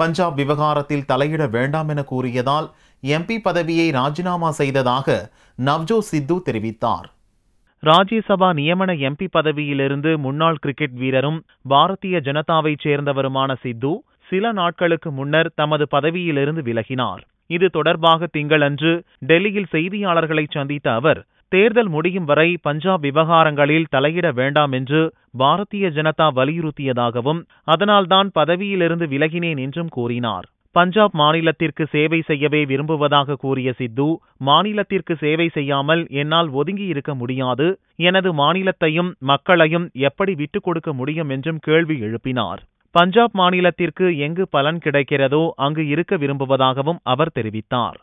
பஞ்சாப் விவகாரத்தில் தலையிட வேண்டாம் என கூறியதால் எம்பி பதவியை ராஜினாமா செய்ததாக நவ்ஜோத் சித்து தெரிவித்தார் ராஜ்யசபா நியமன எம்பி பதவியிலிருந்து முன்னாள் கிரிக்கெட் வீரரும் பாரதிய ஜனதாவைச் சேர்ந்தவருமான சித்து சில நாட்களுக்கு முன்னர் தமது பதவியிலிருந்து விலகினார் இது தொடர்பாக திங்களன்று டெல்லியில் செய்தியாளர்களை சந்தித்த அவர் தேர்தல் முடியும் வரை பஞ்சாப் விவகாரங்களில் தலையிட வேண்டாம் என்று பாரதிய ஜனதா வலியுறுத்தியதாகவும் அதனால்தான் பதவியிலிருந்து விலகினேன் என்றும் கூறினார் பஞ்சாப் மாநிலத்திற்கு சேவை செய்யவே விரும்புவதாக கூறிய சித்து மாநிலத்திற்கு சேவை செய்யாமல் என்னால் ஒதுங்கி இருக்க முடியாது எனது மாநிலத்தையும் மக்களையும் எப்படி விட்டுக் கொடுக்க முடியும் என்றும் கேள்வி எழுப்பினார் பஞ்சாப் மாநிலத்திற்கு எங்கு பலன் கிடைக்கிறதோ அங்கு இருக்க விரும்புவதாகவும் அவர் தெரிவித்தார்